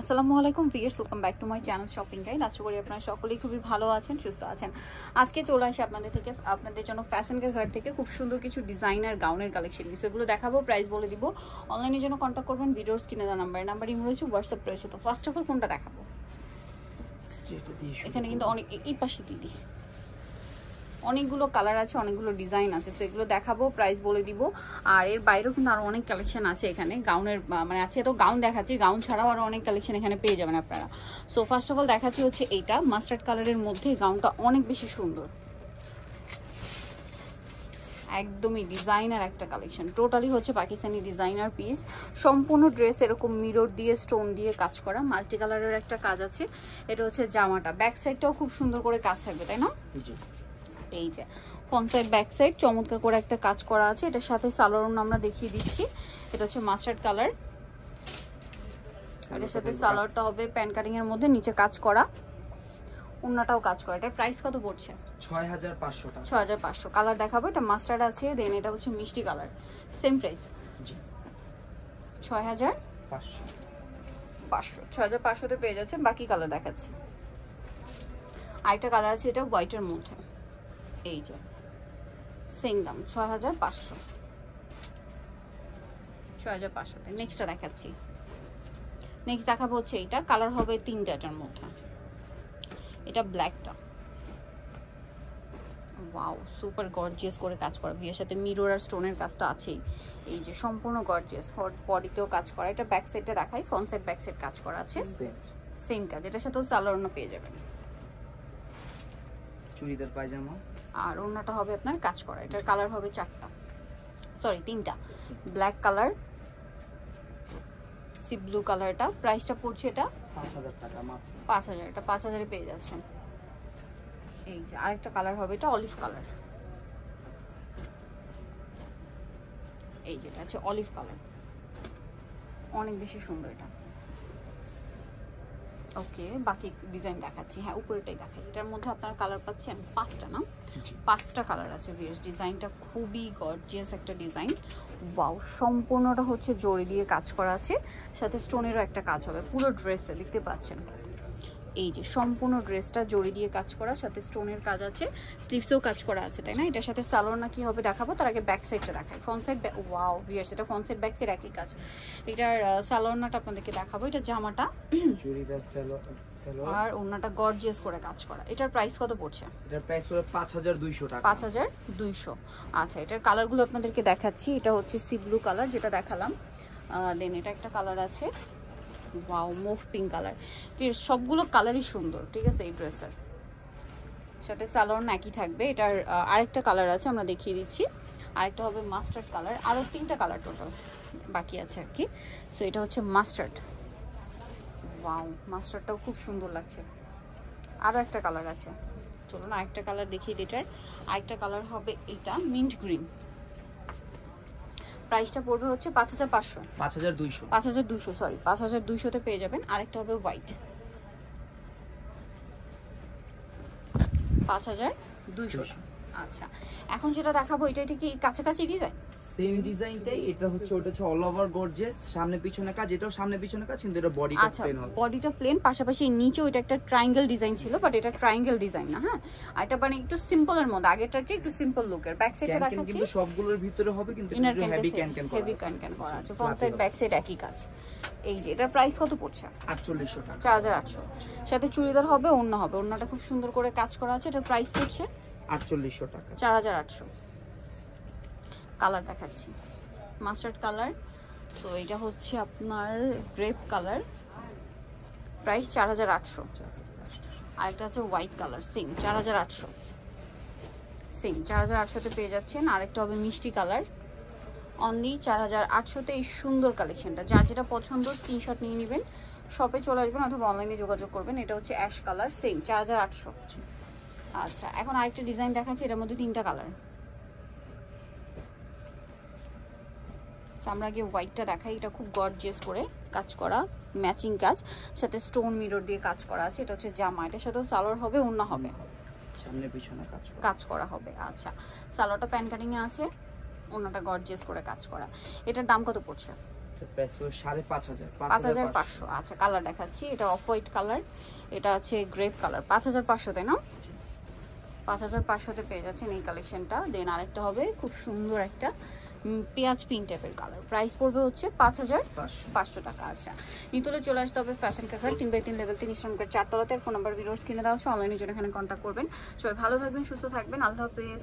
আসসালামু আলাইকুম viewers welcome back to my channel shopping guide আশা করি আপনারা সকলেই খুবই ভালো আছেন সুস্থ আছেন আজকে চলে আসে আপনাদের থেকে আপনাদের জন্য ফ্যাশন ঘর থেকে খুব সুন্দর কিছু ডিজাইনার গাউনের কালেকশন সেগুলো দেখাবো প্রাইস বলে দিব অনলাইনের জন্য কন্ট্যাক্ট করবেন ভিডিওর স্ক্রিনে দেওয়া নাম্বার নাম্বার ইম রয়েছে হোয়াটসঅ্যাপ রয়েছে তো ফার্স্ট অফ অল কোনটা দেখাবো এখানে কিন্তু অনেক এই পাশে দিদি অনেকগুলো কালার আছে অনেকগুলো ডিজাইন আছে সেগুলো দেখাবো প্রাইস বলে দিব আর এর বাইরেও কিন্তু আরও অনেক কালেকশন আছে এখানে গাউনের মানে আছে তো গাউন দেখাচ্ছি গাউন ছাড়াও আরও অনেক কালেকশন এখানে পেয়ে যাবেন আপনারা সো ফার্স্ট অফ অল দেখাচ্ছি হচ্ছে এইটা মাস্টার্ড কালারের মধ্যে গাউনটা অনেক বেশি সুন্দর একদমই ডিজাইনার একটা কালেকশন টোটালি হচ্ছে পাকিস্তানি ডিজাইনার পিস সম্পূর্ণ ড্রেস এরকম মিরর দিয়ে স্টোন দিয়ে কাজ করা মাল্টি কালারের একটা কাজ আছে এটা হচ্ছে জামাটা ব্যাক সাইডটাও খুব সুন্দর করে কাজ থাকবে তাই না এই যে ফ্রন্ট সাইড ব্যাক সাইড চমৎকার করে একটা কাজ করা আছে এটার সাথে সালোয়ারন আমরা দেখিয়ে দিচ্ছি এটা হচ্ছে মাস্টার্ড কালার এটার সাথে সালোয়ারটা হবে প্যান কাটিং এর মধ্যে নিচে কাজ করা অন্যটাও কাজ করা এটার প্রাইস কত পড়ছে ছয় হাজার পাঁচশো হাজার পাঁচশো কালার দেখাবো এটা মাস্টার্ড আছে দেন এটা হচ্ছে মিষ্টি কালার সেম প্রাইস ছয় হাজার পাঁচশো পাঁচশো হাজার পাঁচশোতে পেয়ে যাচ্ছেন বাকি কালার দেখাচ্ছে আরেকটা কালার আছে এটা হোয়াইটের মধ্যে এই যে সেম দাম ছয় হাজার পাঁচশো ছয় হাজার পাঁচশোতে নেক্সটটা দেখাচ্ছি নেক্সট দেখাবো হচ্ছে এইটা কালার হবে এটার মধ্যে এটা ব্ল্যাকটা ওয়াও সুপার গর্জিয়াস করে কাজ করা বিয়ের সাথে মিরোর আর স্টোনের কাজটা আছেই এই যে সম্পূর্ণ গর্জিয়াস ফর বডিতেও কাজ করা এটা ব্যাক সাইডটা দেখাই ফ্রন্ট সাইড ব্যাক সাইড কাজ করা আছে সেম কাজ এটার সাথেও সালোয়ারও পেয়ে যাবেন চুড়িদার পায়জামা আর ওড়নাটা হবে আপনার কাজ করা এটার কালার হবে চারটা সরি তিনটা ব্ল্যাক কালার সি ব্লু কালারটা প্রাইসটা পড়ছে এটা পাঁচ হাজার এটা পাঁচ হাজারে পেয়ে যাচ্ছেন এই যে আরেকটা কালার হবে এটা অলিভ কালার এই যেটা আছে অলিভ কালার অনেক বেশি সুন্দর এটা ওকে বাকি ডিজাইন দেখাচ্ছি হ্যাঁ উপরেটাই দেখাই এটার মধ্যে আপনারা কালার পাচ্ছেন পাঁচটা না পাঁচটা কালার আছে ভিউয়ার্স ডিজাইনটা খুবই গর্জিয়াস একটা ডিজাইন ওয়াও সম্পূর্ণটা হচ্ছে জড়ি দিয়ে কাজ করা আছে সাথে স্টোনেরও একটা কাজ হবে পুরো ড্রেসে দেখতে পাচ্ছেন এই যে সম্পূর্ণ ড্রেসটা জড়ি দিয়ে কাজ করা সাথে স্টোনের কাজ আছে স্লিভসেও কাজ করা আছে তাই না এটার সাথে না কি হবে দেখাবো তার আগে ব্যাক সাইডটা দেখাই ফ্রন্ট সাইড ওয়াও ভিয়ার্স এটা ফ্রন্ট সাইড ব্যাক সাইড একই কাজ এটার সালোনাটা আপনাদেরকে দেখাবো এটা জামাটা আর ওনাটা গর্জিয়াস করে কাজ করা এটার প্রাইস কত পড়ছে এটার প্রাইস পড়ে পাঁচ হাজার টাকা পাঁচ হাজার দুইশো আচ্ছা এটার কালারগুলো আপনাদেরকে দেখাচ্ছি এটা হচ্ছে সি ব্লু কালার যেটা দেখালাম দেন এটা একটা কালার আছে ওয়াও মুভ পিঙ্ক কালার সবগুলো কালারই সুন্দর ঠিক আছে এই ড্রেসের সাথে স্যালোন একই থাকবে এটার আরেকটা কালার আছে আমরা দেখিয়ে দিচ্ছি আরেকটা হবে মাস্টার্ড কালার আরও তিনটা কালার টোটাল বাকি আছে আর কি সো এটা হচ্ছে মাস্টার্ড ওয়াও মাস্টারটাও খুব সুন্দর লাগছে আরও একটা কালার আছে চলুন আরেকটা কালার দেখিয়ে দিটার আরেকটা কালার হবে এটা মিন্ট গ্রিন প্রাইসটা পড়বে হচ্ছে পাঁচ হাজার পাঁচশো পাঁচ হাজার দুইশো পাঁচ হাজার দুইশো সরি পাঁচ হাজার দুইশোতে পেয়ে যাবেন আরেকটা হবে হোয়াইট পাঁচ হাজার দুইশো আচ্ছা এখন যেটা দেখাবো এটা কি কাছাকাছি যায় সেম ডিজাইনটাই এটা হচ্ছে ওটা হচ্ছে অল ওভার গর্জিয়াস সামনে পিছনে কাজ এটাও সামনে পিছনে কাজ কিন্তু এটা বডিটা প্লেন আচ্ছা, হবে বডিটা প্লেন পাশাপাশি একটা ট্রায়াঙ্গেল ডিজাইন ছিল বাট এটা ট্রায়াঙ্গেল ডিজাইন না হ্যাঁ এটা মানে একটু সিম্পল এর মধ্যে চেয়ে একটু সিম্পল লুকের ব্যাক সাইডে দেখাচ্ছি কিন্তু সবগুলোর ভিতরে হবে কিন্তু হেভি ক্যান করা হেভি করা আছে ফ্রন্ট সাইড ব্যাক সাইড একই কাজ এই যে এটার প্রাইস কত পড়ছে 4800 টাকা 4800 সাথে চুড়িদার হবে অন্য হবে অন্যটা খুব সুন্দর করে কাজ করা আছে এটার প্রাইস পড়ছে 4800 টাকা 4800 কালার দেখাচ্ছি মাস্টার্ড কালার সো এটা হচ্ছে আপনার গ্রেপ কালার প্রাইস চার হাজার আটশো আর একটা আছে হোয়াইট কালার সেম চার হাজার আটশো সেম চার হাজার আটশোতে পেয়ে যাচ্ছেন আরেকটা হবে মিষ্টি কালার অনলি চার হাজার আটশোতে এই সুন্দর কালেকশনটা যার যেটা পছন্দ স্ক্রিনশট নিয়ে নেবেন শপে চলে আসবেন অথবা অনলাইনে যোগাযোগ করবেন এটা হচ্ছে অ্যাশ কালার সেম চার হাজার আটশো আচ্ছা এখন আরেকটা ডিজাইন দেখাচ্ছি এটার মধ্যে তিনটা কালার আমরা আগে হোয়াইটটা দেখাই এটা খুব গর্জিয়াস করে কাজ করা ম্যাচিং কাজ সাথে স্টোন মিরর দিয়ে কাজ করা আছে এটা হচ্ছে জামা এটার সাথেও সালোয়ার হবে অন্য হবে সামনে পিছনে কাজ কাজ করা হবে আচ্ছা সালোয়ারটা প্যান এ আছে অন্যটা গর্জিয়াস করে কাজ করা এটার দাম কত পড়ছে পাঁচ হাজার পাঁচশো আচ্ছা কালার দেখাচ্ছি এটা অফ হোয়াইট কালার এটা আছে গ্রেপ কালার পাঁচ হাজার না পাঁচ হাজার পাঁচশোতে পেয়ে কালেকশনটা দেন আরেকটা হবে খুব সুন্দর একটা পেঁয়াজ পিঙ্ক টাইপের কালার প্রাইস পড়বে হচ্ছে পাঁচ হাজার পাঁচশো টাকা আচ্ছা নিতলে চলে আসতে হবে ফ্যাশন ক্যাফার তিন বাই তিন লেভেল তিন ইসলামকার চারতলাতে ফোন নাম্বার ভিডিওস কিনে দেওয়া হচ্ছে অনলাইনের জন্য এখানে কন্ট্যাক্ট করবেন সবাই ভালো থাকবেন সুস্থ থাকবেন আল্লাহ হাফেজ